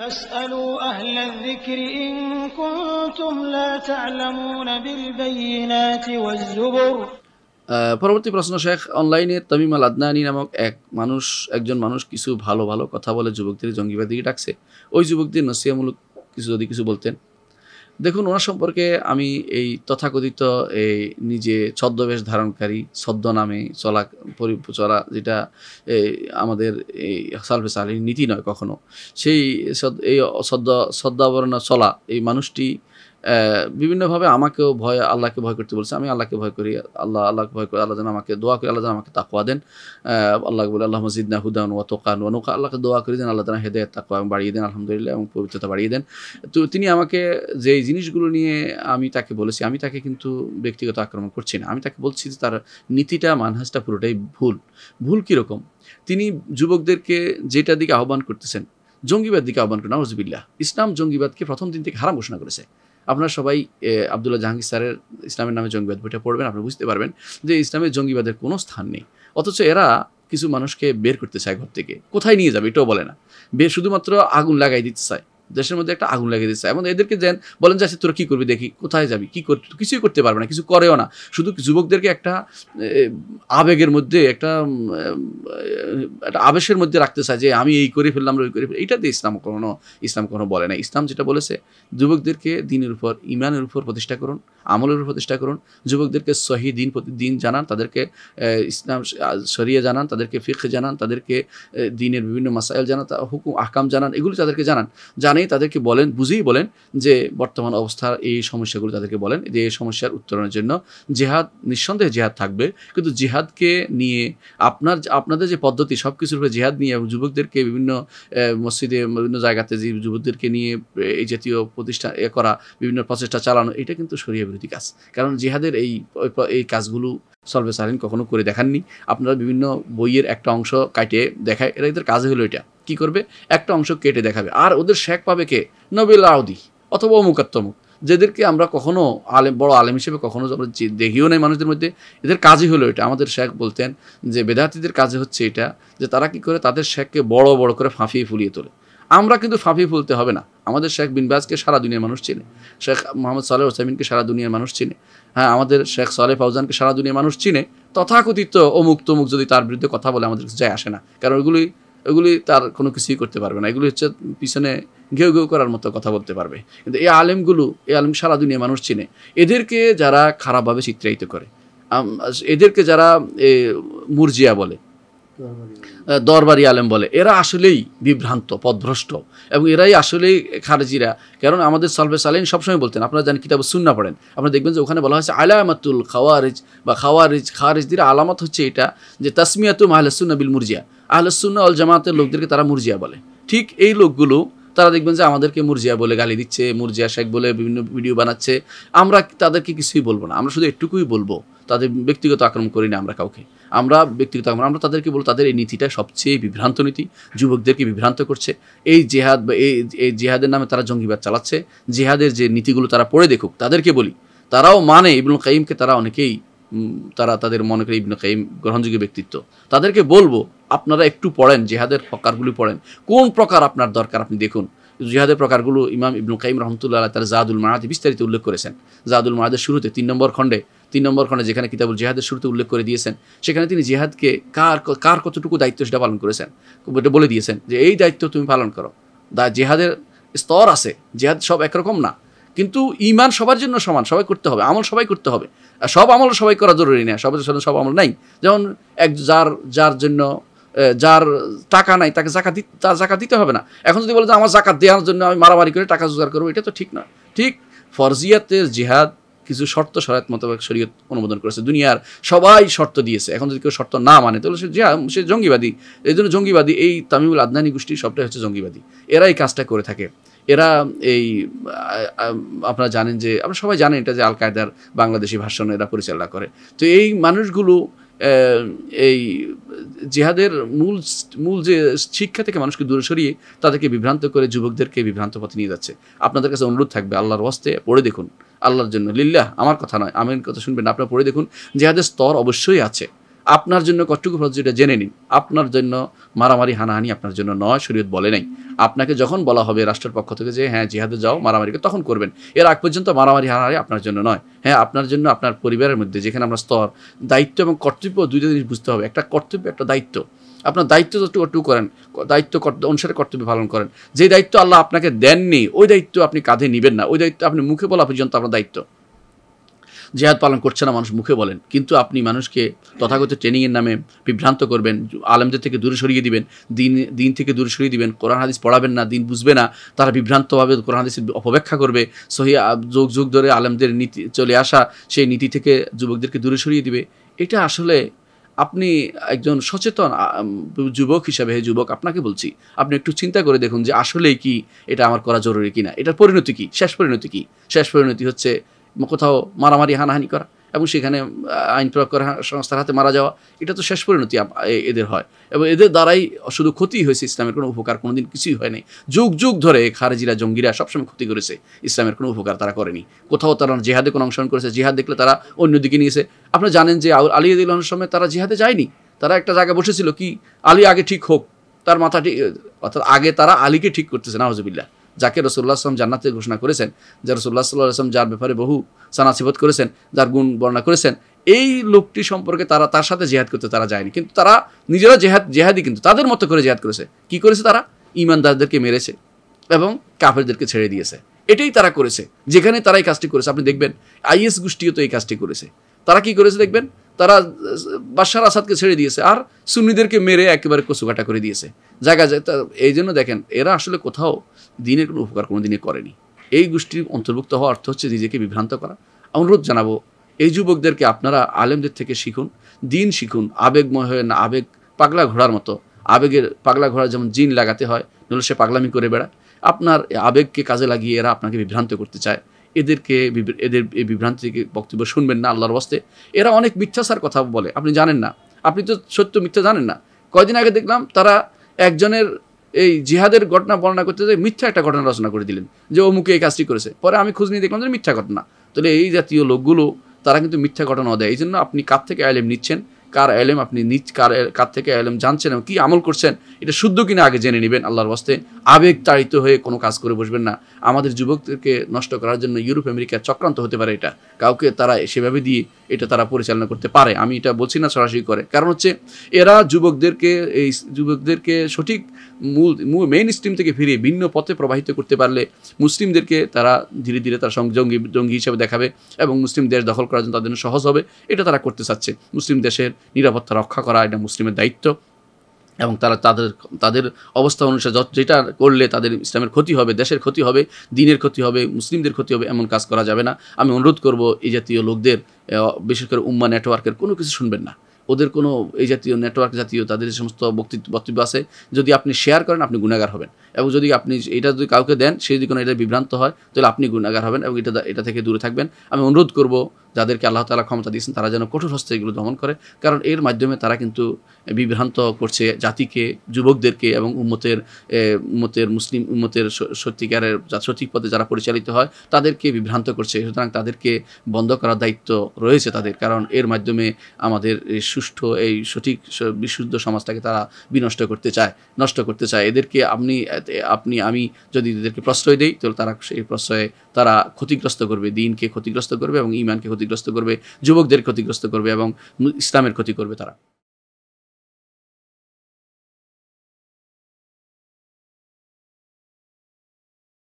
পরবর্তী প্রশ্ন শেখ অনলাইনে তামিমাল আদনানি নামক এক মানুষ একজন মানুষ কিছু ভালো ভালো কথা বলে যুবকদের জঙ্গিবাদীকে ডাকছে ওই যুবকদের নসিয়ামূলক কিছু যদি কিছু বলতেন দেখুন ওনার সম্পর্কে আমি এই তথাকথিত এই নিজে ছদ্মবেশ ধারণকারী ছদ্ম নামে চলা চলা যেটা আমাদের এই সালফেস আলীর নীতি নয় কখনো সেই এই ছদ্ম ছদ্মাবরণ চলা এই মানুষটি বিভিন্নভাবে আমাকেও ভয় আল্লাহকে ভয় করতে বলছে আমি আল্লাহকে ভয় করি আল্লাহ আল্লাহকে ভয় করি আল্লাহ যেন আমাকে দোয়া করি আল্লাহ যেন আমাকে তাকুয়া দেন আল্লাহ বলে আল্লাহ না হুদান ওয়া তোকান ওয়া নৌকা আল্লাহকে দোয়া করি দেন আল্লাহ যেন হেদায়ত তাকুয়া বাড়িয়ে দেন আলহামদুলিল্লাহ এবং পবিত্রতা বাড়িয়ে দেন তো তিনি আমাকে যেই জিনিসগুলো নিয়ে আমি তাকে বলেছি আমি তাকে কিন্তু ব্যক্তিগত আক্রমণ করছি না আমি তাকে বলছি যে তার নীতিটা মানহাজটা পুরোটাই ভুল ভুল কীরকম তিনি যুবকদেরকে যেটা দিকে আহ্বান করতেছেন জঙ্গিবাদ দিকে আহ্বান করেন নজবিল্লাহ ইসলাম জঙ্গিবাদকে প্রথম দিন থেকে হারাম ঘোষণা করেছে আপনারা সবাই আবদুল্লাহ জাহাঙ্গীর স্যারের ইসলামের নামে জঙ্গিবাদ বইটা পড়বেন আপনি বুঝতে পারবেন যে ইসলামের জঙ্গিবাদের কোনো স্থান নেই অথচ এরা কিছু মানুষকে বের করতে চায় ঘর থেকে কোথায় নিয়ে যাবে এটাও বলে না বের শুধুমাত্র আগুন লাগাই দিতে চায় দেশের মধ্যে একটা আগুন লাগিয়ে দিচ্ছে এবং এদেরকে যেন বলেন যে আচ্ছা, তোরা কী করবি দেখি কোথায় যাবি কী কর কিছুই করতে পারবে না কিছু করেও না শুধু যুবকদেরকে একটা আবেগের মধ্যে একটা একটা আবেশের মধ্যে রাখতে চায় যে আমি এই করে ফেললাম ওই করে ফেললাম এটাতে ইসলাম কোনো ইসলাম কোনো বলে না ইসলাম যেটা বলেছে যুবকদেরকে দিনের উপর ইমানের উপর প্রতিষ্ঠা করুন আমলের উপর প্রতিষ্ঠা করুন যুবকদেরকে সহি দিন প্রতিদিন জানান তাদেরকে ইসলাম সরিয়ে জানান তাদেরকে ফিক্স জানান তাদেরকে দিনের বিভিন্ন মাসাইল জানান হুকুম আহকাম জানান এগুলো তাদেরকে জানান জানান সেখানেই তাদেরকে বলেন বুঝেই বলেন যে বর্তমান অবস্থার এই সমস্যাগুলো তাদেরকে বলেন যে এই সমস্যার উত্তরণের জন্য জেহাদ নিঃসন্দেহে জেহাদ থাকবে কিন্তু জেহাদকে নিয়ে আপনার আপনাদের যে পদ্ধতি সব কিছুর উপরে জেহাদ নিয়ে যুবকদেরকে বিভিন্ন মসজিদে বিভিন্ন জায়গাতে যে যুবকদেরকে নিয়ে এই জাতীয় প্রতিষ্ঠা করা বিভিন্ন প্রচেষ্টা চালানো এটা কিন্তু সরিয়ে বিরোধী কাজ কারণ জেহাদের এই এই কাজগুলো সলভে সাইলেন্ট কখনো করে দেখাননি আপনারা বিভিন্ন বইয়ের একটা অংশ কাটে দেখায় এরা এদের কাজে হলো এটা কি করবে একটা অংশ কেটে দেখাবে আর ওদের শেখ পাবে কে নবেল আউদি অথবা অমুকাত্মক যেদেরকে আমরা কখনো আলেম বড় আলেম হিসেবে কখনো আমরা দেখিও নাই মানুষদের মধ্যে এদের কাজই হলো এটা আমাদের শেখ বলতেন যে বেদার্থীদের কাজে হচ্ছে এটা যে তারা কি করে তাদের শেখকে বড় বড় করে ফাঁফিয়ে ফুলিয়ে তোলে আমরা কিন্তু ফাঁফিয়ে ফুলতে হবে না আমাদের শেখ বিনবাজকে সারা দুনিয়ার মানুষ চেনে শেখ মোহাম্মদ সাল্লাহ ওসাইমিনকে সারা দুনিয়ার মানুষ চেনে হ্যাঁ আমাদের শেখ সালে ফাউজানকে সারা দুনিয়া মানুষ চিনে তথাকথিত অমুক তমুক যদি তার বিরুদ্ধে কথা বলে আমাদের যায় আসে না কারণ ওগুলি ওগুলি তার কোনো কিছুই করতে পারবে না এগুলি হচ্ছে পিছনে ঘেউ ঘেউ করার মতো কথা বলতে পারবে কিন্তু এই আলেমগুলো এই আলেম সারা দুনিয়া মানুষ চিনে এদেরকে যারা খারাপভাবে চিত্রায়িত করে এদেরকে যারা মুরজিয়া বলে দরবারি আলেম বলে এরা আসলেই বিভ্রান্ত পদভ্রষ্ট এবং এরাই আসলেই খারেজিরা কারণ আমাদের সলভে সালেন সবসময় বলতেন আপনারা জানেন কিতাব সুন্না পড়েন আপনারা দেখবেন যে ওখানে বলা হয়েছে আলামাতুল খাওয়ারিজ বা খাওয়ারিজ খারেজদের আলামত হচ্ছে এটা যে তাসমিয়াতুম আহলাসুন্না বিল মুরজিয়া সুন্না অল জামাতের লোকদেরকে তারা মুরজিয়া বলে ঠিক এই লোকগুলো তারা দেখবেন যে আমাদেরকে মুরজিয়া বলে গালি দিচ্ছে মুরজিয়া শেখ বলে বিভিন্ন ভিডিও বানাচ্ছে আমরা তাদেরকে কিছুই বলবো না আমরা শুধু একটুকুই বলবো তাদের ব্যক্তিগত আক্রমণ করি না আমরা কাউকে আমরা ব্যক্তিগত আক্রমণ আমরা তাদেরকে বলবো তাদের এই নীতিটা সবচেয়ে বিভ্রান্ত নীতি যুবকদেরকে বিভ্রান্ত করছে এই জেহাদ বা এই এই জেহাদের নামে তারা জঙ্গিবাদ চালাচ্ছে জেহাদের যে নীতিগুলো তারা পড়ে দেখুক তাদেরকে বলি তারাও মানে ইবনুল কাইমকে তারা অনেকেই তারা তাদের মনে করে ইবনে কাইম গ্রহণযোগ্য ব্যক্তিত্ব তাদেরকে বলবো আপনারা একটু পড়েন জেহাদের প্রকারগুলি পড়েন কোন প্রকার আপনার দরকার আপনি দেখুন জিহাদের প্রকারগুলো ইমাম ইবনু কাইম রহমতুল্লাহ তার জাহাদুল মাহাদি বিস্তারিত উল্লেখ করেছেন জাহাদুল মাহাদের শুরুতে তিন নম্বর খণ্ডে তিন নম্বর খণ্ডে যেখানে কিতাবুল জেহাদের শুরুতে উল্লেখ করে দিয়েছেন সেখানে তিনি জেহাদকে কার কার কতটুকু দায়িত্ব সেটা পালন করেছেন বলে দিয়েছেন যে এই দায়িত্ব তুমি পালন করো দা জেহাদের স্তর আছে জেহাদ সব একরকম না কিন্তু ইমান সবার জন্য সমান সবাই করতে হবে আমল সবাই করতে হবে আর সব আমল সবাই করা জরুরি না সবার জন্য সব আমল নাই যেমন এক যার যার জন্য যার টাকা নাই তাকে জাকা দিতে তার জাকা দিতে হবে না এখন যদি বলে যে আমার জাকাত দেওয়ার জন্য আমি মারামারি করে টাকা জোগাড় করবো এটা তো ঠিক না ঠিক ফরজিয়াতের জিহাদ কিছু শর্ত শরাত মোতাবেক শরীয়ত অনুমোদন করেছে দুনিয়ার সবাই শর্ত দিয়েছে এখন যদি কেউ শর্ত না মানে তাহলে সে সে জঙ্গিবাদী এই জন্য জঙ্গিবাদী এই তামিমুল আদনানি গোষ্ঠীর সবটাই হচ্ছে জঙ্গিবাদী এরা এই কাজটা করে থাকে এরা এই আপনারা জানেন যে আপনারা সবাই জানেন এটা যে আল কায়দার বাংলাদেশি ভাষণ এরা পরিচালনা করে তো এই মানুষগুলো এই জিহাদের মূল মূল যে শিক্ষা থেকে মানুষকে দূরে সরিয়ে তাদেরকে বিভ্রান্ত করে যুবকদেরকে বিভ্রান্ত পথে নিয়ে যাচ্ছে আপনাদের কাছে অনুরোধ থাকবে আল্লাহর ওয়াস্তে পড়ে দেখুন আল্লাহর জন্য লিল্লাহ আমার কথা নয় আমির কথা শুনবেন আপনারা পড়ে দেখুন জিহাদের স্তর অবশ্যই আছে আপনার জন্য কতটুকু ফরজ যেটা জেনে নিন আপনার জন্য মারামারি হানাহানি আপনার জন্য নয় শরীয়ত বলে নাই আপনাকে যখন বলা হবে রাষ্ট্রের পক্ষ থেকে যে হ্যাঁ জিহাদে যাও মারামারিকে তখন করবেন এর আগ পর্যন্ত মারামারি হানাহানি আপনার জন্য নয় হ্যাঁ আপনার জন্য আপনার পরিবারের মধ্যে যেখানে আমরা স্তর দায়িত্ব এবং কর্তব্য দুইটা জিনিস বুঝতে হবে একটা কর্তব্য একটা দায়িত্ব আপনার দায়িত্ব যতটুকু করেন দায়িত্ব অনুসারে কর্তব্য পালন করেন যে দায়িত্ব আল্লাহ আপনাকে দেননি ওই দায়িত্ব আপনি কাঁধে নেবেন না ওই দায়িত্ব আপনি মুখে বলা পর্যন্ত আপনার দায়িত্ব জেহাদ পালন করছে না মানুষ মুখে বলেন কিন্তু আপনি মানুষকে তথাগত ট্রেনিংয়ের নামে বিভ্রান্ত করবেন আলেমদের থেকে দূরে সরিয়ে দিবেন দিন দিন থেকে দূরে সরিয়ে দিবেন কোরআন হাদিস পড়াবেন না দিন বুঝবে না তারা বিভ্রান্তভাবে কোরআন হাদিসের অপব্যাখ্যা করবে সহি যুগ যুগ ধরে আলেমদের নীতি চলে আসা সেই নীতি থেকে যুবকদেরকে দূরে সরিয়ে দিবে এটা আসলে আপনি একজন সচেতন যুবক হিসাবে হে যুবক আপনাকে বলছি আপনি একটু চিন্তা করে দেখুন যে আসলে কি এটা আমার করা জরুরি কিনা এটার পরিণতি কি শেষ পরিণতি কি শেষ পরিণতি হচ্ছে কোথাও মারামারি হানাহানি করা এবং সেখানে আইন প্রয়োগ করা সংস্থার হাতে মারা যাওয়া এটা তো শেষ পরিণতি এদের হয় এবং এদের দ্বারাই শুধু ক্ষতি হয়েছে ইসলামের কোনো উপকার কোনোদিন কিছুই হয়নি যুগ যুগ ধরে খারেজিরা জঙ্গিরা সবসময় ক্ষতি করেছে ইসলামের কোনো উপকার তারা করেনি কোথাও তারা জেহাদে কোনো অংশগ্রহণ করেছে জিহাদ দেখলে তারা অন্যদিকে নিয়েছে আপনি জানেন যে আলী আদিলের সময় তারা জিহাদে যায়নি তারা একটা জায়গায় বসেছিল কি আলী আগে ঠিক হোক তার মাথাটি অর্থাৎ আগে তারা আলীকে ঠিক করতেছে হজবিল্লা যাকে রসুল্লাহ আসলাম জান্নাতে ঘোষণা করেছেন যা রসুল্লাহ সাল্লাহ আসলাম যার ব্যাপারে বহু সানাসিবত করেছেন যার গুণ বর্ণনা করেছেন এই লোকটি সম্পর্কে তারা তার সাথে জেহাদ করতে তারা যায়নি কিন্তু তারা নিজেরা জেহাদ জেহাদি কিন্তু তাদের মতো করে জেহাদ করেছে কি করেছে তারা ইমানদারদেরকে মেরেছে এবং কাফেরদেরকে ছেড়ে দিয়েছে এটাই তারা করেছে যেখানে তারা এই কাজটি করেছে আপনি দেখবেন আইএস গোষ্ঠীও তো এই কাজটি করেছে তারা কি করেছে দেখবেন তারা বাদশার আসাদকে ছেড়ে দিয়েছে আর সুন্নিদেরকে মেরে একেবারে কচুকাটা করে দিয়েছে জায়গা যায় তা এই জন্য দেখেন এরা আসলে কোথাও দিনের কোনো উপকার কোনো দিনে করেনি এই গোষ্ঠীর অন্তর্ভুক্ত হওয়া অর্থ হচ্ছে নিজেকে বিভ্রান্ত করা অনুরোধ জানাবো এই যুবকদেরকে আপনারা আলেমদের থেকে শিখুন দিন শিখুন আবেগময় হয়ে না আবেগ পাগলা ঘোড়ার মতো আবেগের পাগলা ঘোড়া যেমন জিন লাগাতে হয় নাহলে সে পাগলামি করে বেড়ায় আপনার আবেগকে কাজে লাগিয়ে এরা আপনাকে বিভ্রান্ত করতে চায় এদেরকে এদের এই বিভ্রান্তিকে বক্তব্য শুনবেন না আল্লাহর বস্তে এরা অনেক মিথ্যাচার কথা বলে আপনি জানেন না আপনি তো সত্য মিথ্যা জানেন না কয়দিন আগে দেখলাম তারা একজনের এই জিহাদের ঘটনা বর্ণনা করতে যে মিথ্যা একটা ঘটনা রচনা করে দিলেন যে অমুকে এই কাজটি করেছে পরে আমি খোঁজ নিয়ে দেখলাম যে মিথ্যা ঘটনা তাহলে এই জাতীয় লোকগুলো তারা কিন্তু মিথ্যা ঘটনা দেয় এই জন্য আপনি কার থেকে আয়লেম নিচ্ছেন কার এলেম আপনি নিচ কার কার থেকে এলেম জানছেন এবং কী আমল করছেন এটা শুদ্ধ কিনা আগে জেনে নেবেন আল্লাহর বস্তে আবেগ তাড়িত হয়ে কোনো কাজ করে বসবেন না আমাদের যুবকদেরকে নষ্ট করার জন্য ইউরোপ আমেরিকা চক্রান্ত হতে পারে এটা কাউকে তারা সেভাবে দিয়ে এটা তারা পরিচালনা করতে পারে আমি এটা বলছি না সরাসরি করে কারণ হচ্ছে এরা যুবকদেরকে এই যুবকদেরকে সঠিক মূল মেইন স্ট্রিম থেকে ফিরিয়ে ভিন্ন পথে প্রবাহিত করতে পারলে মুসলিমদেরকে তারা ধীরে ধীরে তারা জঙ্গি জঙ্গি হিসেবে দেখাবে এবং মুসলিম দেশ দখল করার জন্য তাদের সহজ হবে এটা তারা করতে চাচ্ছে মুসলিম দেশের নিরাপত্তা রক্ষা করা এটা মুসলিমের দায়িত্ব এবং তারা তাদের তাদের অবস্থা অনুসারে যেটা করলে তাদের ইসলামের ক্ষতি হবে দেশের ক্ষতি হবে দিনের ক্ষতি হবে মুসলিমদের ক্ষতি হবে এমন কাজ করা যাবে না আমি অনুরোধ করব এই জাতীয় লোকদের বিশেষ করে উম্মা নেটওয়ার্কের কোনো কিছু শুনবেন না ওদের কোনো এই জাতীয় নেটওয়ার্ক জাতীয় তাদের সমস্ত বক্তৃত্ব বক্তব্য আছে যদি আপনি শেয়ার করেন আপনি গুণাগার হবেন এবং যদি আপনি এটা যদি কাউকে দেন সে যদি কোনো এটা বিভ্রান্ত হয় তাহলে আপনি গুণাগার হবেন এবং এটা এটা থেকে দূরে থাকবেন আমি অনুরোধ করব যাদেরকে আল্লাহ তালা ক্ষমতা দিয়েছেন তারা যেন কঠোর হস্তে এগুলো দমন করে কারণ এর মাধ্যমে তারা কিন্তু বিভ্রান্ত করছে জাতিকে যুবকদেরকে এবং উম্মতের উম্মতের মুসলিম উম্মতের সত্যিকারের সঠিক পথে যারা পরিচালিত হয় তাদেরকে বিভ্রান্ত করছে সুতরাং তাদেরকে বন্ধ করার দায়িত্ব রয়েছে তাদের কারণ এর মাধ্যমে আমাদের সুষ্ঠু এই সঠিক বিশুদ্ধ সমাজটাকে তারা বিনষ্ট করতে চায় নষ্ট করতে চায় এদেরকে আপনি আপনি আমি যদি এদেরকে প্রশ্রয় দেই তাহলে তারা সেই প্রশ্রয়ে তারা ক্ষতিগ্রস্ত করবে দিনকে ক্ষতিগ্রস্ত করবে এবং ইমানকে ক্ষতিগ্রস্ত করবে যুবকদের ক্ষতিগ্রস্ত করবে এবং ইসলামের ক্ষতি করবে তারা